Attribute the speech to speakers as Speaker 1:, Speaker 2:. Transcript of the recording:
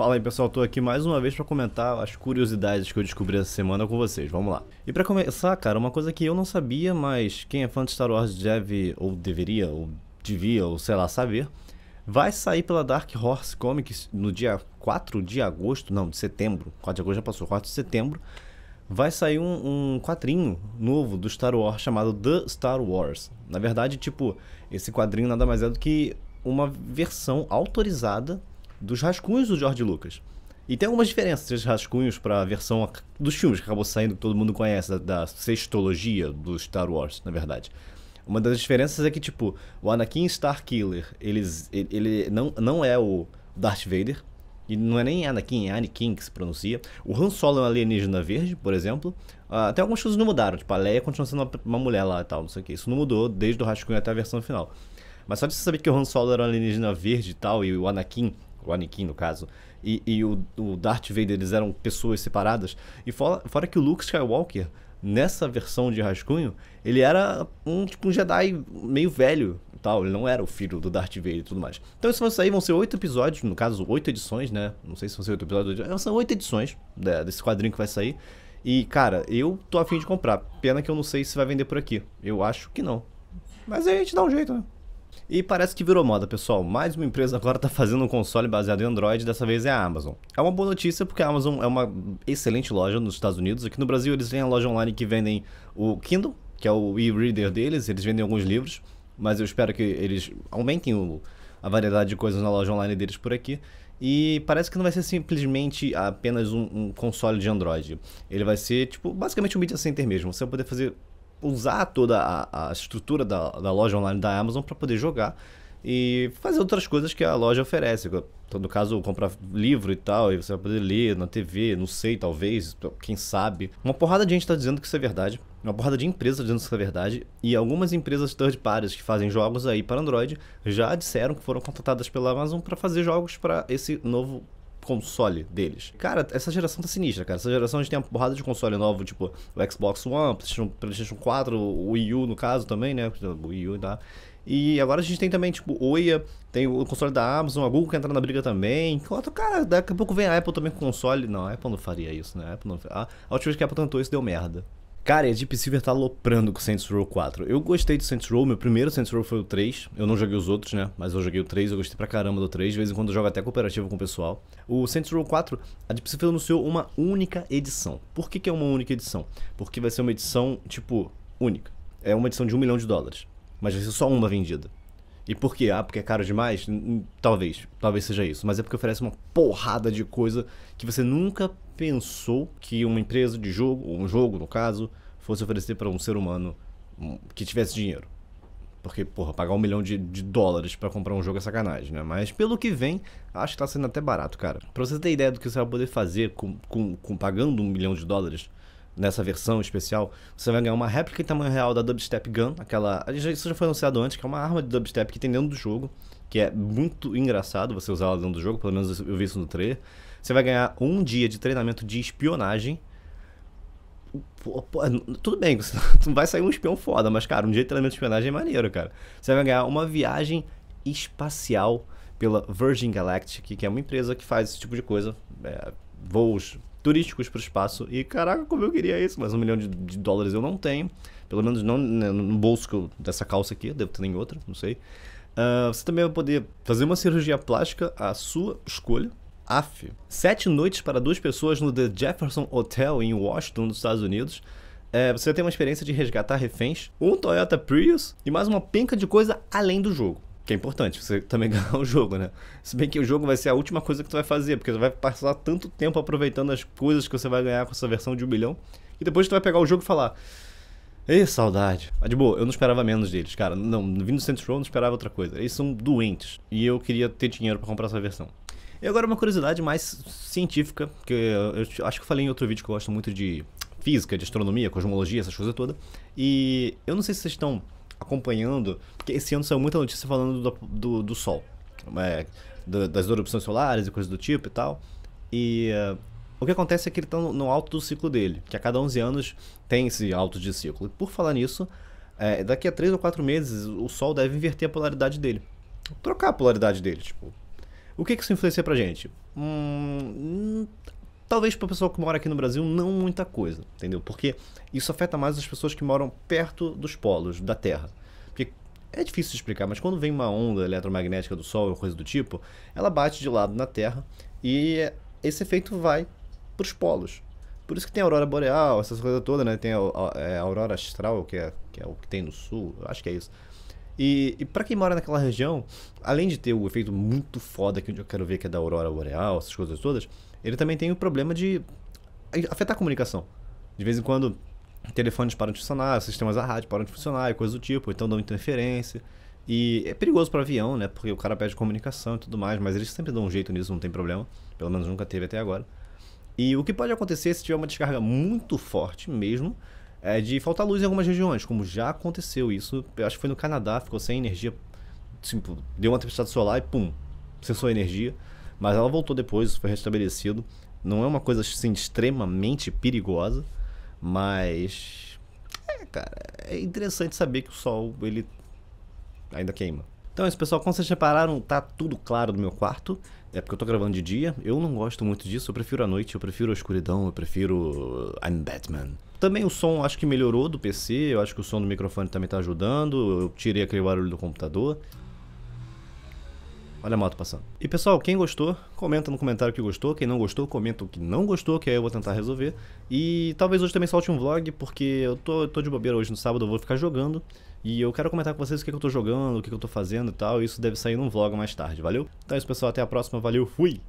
Speaker 1: Fala aí pessoal, tô aqui mais uma vez para comentar as curiosidades que eu descobri essa semana com vocês, vamos lá. E para começar, cara, uma coisa que eu não sabia, mas quem é fã de Star Wars deve, ou deveria, ou devia, ou sei lá, saber, vai sair pela Dark Horse Comics no dia 4 de agosto, não, de setembro, 4 de agosto já passou, 4 de setembro, vai sair um, um quadrinho novo do Star Wars chamado The Star Wars. Na verdade, tipo, esse quadrinho nada mais é do que uma versão autorizada dos rascunhos do George Lucas. E tem algumas diferenças desses rascunhos para a versão dos filmes que acabou saindo, que todo mundo conhece, da, da sextologia do Star Wars, na verdade. Uma das diferenças é que, tipo, o Anakin Starkiller, ele, ele não, não é o Darth Vader, e não é nem Anakin, é Anakin que se pronuncia. O Han Solo é um alienígena verde, por exemplo. Ah, até algumas coisas não mudaram, tipo, a Leia continua sendo uma, mulher lá e tal, não sei o que. Isso não mudou desde o rascunho até a versão final. Mas só de você saber que o Han Solo era um alienígena verde e tal, e o Anakin o Anakin no caso, e, e o, o, Darth Vader, eles eram pessoas separadas. E fora, fora que o Luke Skywalker, nessa versão de rascunho, ele era um tipo um Jedi meio velho tal. Ele não era o filho do Darth Vader e tudo mais. Então isso vai sair, vão ser oito episódios, no caso, oito edições, né? Não sei se vão ser oito episódios, são oito edições desse quadrinho que vai sair. E, cara, eu tô afim de comprar. Pena que eu não sei se vai vender por aqui. Eu acho que não. Mas aí a gente dá um jeito, né? E parece que virou moda, pessoal. Mais uma empresa agora está fazendo um console baseado em Android, dessa vez é a Amazon. É uma boa notícia porque a Amazon é uma excelente loja nos Estados Unidos. Aqui no Brasil eles têm a loja online que vendem o Kindle, que é o e-reader deles, eles vendem alguns livros, mas eu espero que eles aumentem o, a variedade de coisas na loja online deles por aqui. E parece que não vai ser simplesmente apenas um, um console de Android. Ele vai ser, tipo, basicamente um media center mesmo. Você vai poder fazer usar toda a, a estrutura da, da, loja online da Amazon para poder jogar e fazer outras coisas que a loja oferece. Então, no caso, comprar livro e tal, e você vai poder ler na TV, não sei, talvez, quem sabe. Uma porrada de gente está dizendo que isso é verdade, uma porrada de empresas dizendo que isso é verdade, e algumas empresas third parties que fazem jogos aí para Android já disseram que foram contratadas pela Amazon para fazer jogos para esse novo console deles. Cara, essa geração tá sinistra, cara. Essa geração a gente tem uma porrada de console novo, tipo o Xbox One, PlayStation, PlayStation 4, o Wii U no caso também, né? O Wii U e tá. E agora a gente tem também, tipo, Oia, tem o console da Amazon, a Google quer entrar na briga também. cara, daqui a pouco vem a Apple também com console. Não, a Apple não faria isso, né? A, Apple não... a última vez que a Apple tentou isso deu merda. Cara, e a Deep Silver tá loprando com Saints Row 4. Eu gostei do Saints Row, meu primeiro Saints Row foi o 3. Eu não joguei os outros, né? Mas eu joguei o 3, eu gostei pra caramba do 3. De vez em quando eu jogo até cooperativo com o pessoal. O Saints Row 4, a Deep Silver anunciou uma única edição. Por que, que é uma única edição? Porque vai ser uma edição, tipo, única. É uma edição de um milhão de dólares. Mas vai ser só uma vendida. E por quê? Ah, porque é caro demais? Talvez. Talvez seja isso. Mas é porque oferece uma porrada de coisa que você nunca pensou que uma empresa de jogo, um jogo no caso, fosse oferecer para um ser humano hum, que tivesse dinheiro. Porque, porra, pagar um milhão de, de dólares para comprar um jogo é sacanagem, né? Mas pelo que vem, acho que tá sendo até barato, cara. Pra você ter ideia do que você vai poder fazer com, com, com pagando um milhão de dólares, nessa versão especial, você vai ganhar uma réplica em tamanho real da Dubstep Gun, aquela. Isso já foi anunciado antes, que é uma arma de dubstep que tem dentro do jogo, que é muito engraçado você usar ela dentro do jogo, pelo menos eu vi isso no trailer. Você vai ganhar um dia de treinamento de espionagem. Pô, pô, é, tudo bem, não vai sair um espião foda, mas, cara, um dia de treinamento de espionagem é maneiro, cara. Você vai ganhar uma viagem espacial pela Virgin Galactic, que é uma empresa que faz esse tipo de coisa. É, voos turísticos para o espaço. E caraca, como eu queria isso, mas um milhão de, de dólares eu não tenho. Pelo menos não né, no bolso eu, dessa calça aqui, devo ter em outra, não sei. Uh, você também vai poder fazer uma cirurgia plástica à sua escolha. AF. Sete noites para duas pessoas no The Jefferson Hotel em Washington, nos Estados Unidos. É, você vai ter uma experiência de resgatar reféns, um Toyota Prius e mais uma penca de coisa além do jogo. Que é importante, você também ganhar o jogo, né? Se bem que o jogo vai ser a última coisa que você vai fazer, porque você vai passar tanto tempo aproveitando as coisas que você vai ganhar com essa versão de um bilhão, e depois você vai pegar o jogo e falar. Ei, saudade. Mas, ah, de boa, eu não esperava menos deles, cara. Não, vindo do Saints Row, não esperava outra coisa. Eles são doentes. E eu queria ter dinheiro para comprar essa versão. E agora uma curiosidade mais científica, que eu acho que eu falei em outro vídeo que eu gosto muito de física, de astronomia, cosmologia, essas coisas todas. E eu não sei se vocês estão acompanhando, porque esse ano saiu muita notícia falando do, do, do Sol, é, do, das erupções solares e coisas do tipo e tal. E uh, o que acontece é que ele está no, alto do ciclo dele, que a cada 11 anos tem esse alto de ciclo. E por falar nisso, é, daqui a 3 ou 4 meses o Sol deve inverter a polaridade dele. Trocar a polaridade dele, tipo. O que, que isso influencia pra gente? Hum, Talvez para o pessoal que mora aqui no Brasil, não muita coisa, entendeu? Porque isso afeta mais as pessoas que moram perto dos polos, da Terra. Porque é difícil de explicar, mas quando vem uma onda eletromagnética do Sol ou coisa do tipo, ela bate de lado na Terra e esse efeito vai para os polos. Por isso que tem a aurora boreal, essas coisas todas, né? Tem a, a, é, a aurora astral, que é, que é o que tem no sul, acho que é isso. E, e para quem mora naquela região, além de ter o efeito muito foda que eu quero ver, que é da aurora boreal, essas coisas todas, ele também tem o problema de afetar a comunicação. De vez em quando, telefones param de funcionar, sistemas da rádio param de funcionar e coisas do tipo, então dão interferência. E é perigoso para avião, né? Porque o cara perde comunicação e tudo mais, mas eles sempre dão um jeito nisso, não tem problema. Pelo menos nunca teve até agora. E o que pode acontecer se tiver uma descarga muito forte mesmo, é, de faltar luz em algumas regiões, como já aconteceu isso. acho que foi no Canadá, ficou sem energia. Tipo, deu uma tempestade solar e pum, cessou a energia. Mas ela voltou depois, foi restabelecido. Não é uma coisa assim extremamente perigosa, mas. É, cara, é interessante saber que o sol, ele ainda queima. Então é isso, pessoal. Como vocês repararam, tá tudo claro no meu quarto. É porque eu tô gravando de dia. Eu não gosto muito disso. Eu prefiro a noite, eu prefiro a escuridão, eu prefiro. I'm Batman. Também o som acho que melhorou do PC, eu acho que o som do microfone também está ajudando, eu tirei aquele barulho do computador. Olha a moto passando. E pessoal, quem gostou, comenta no comentário que gostou. Quem não gostou, comenta o que não gostou, que aí eu vou tentar resolver. E talvez hoje também solte um vlog, porque eu tô, tô de bobeira hoje no sábado, eu vou ficar jogando. E eu quero comentar com vocês o que, que eu tô jogando, o que, que eu tô fazendo e tal. E isso deve sair num vlog mais tarde, valeu? Então é isso pessoal, até a próxima, valeu, fui!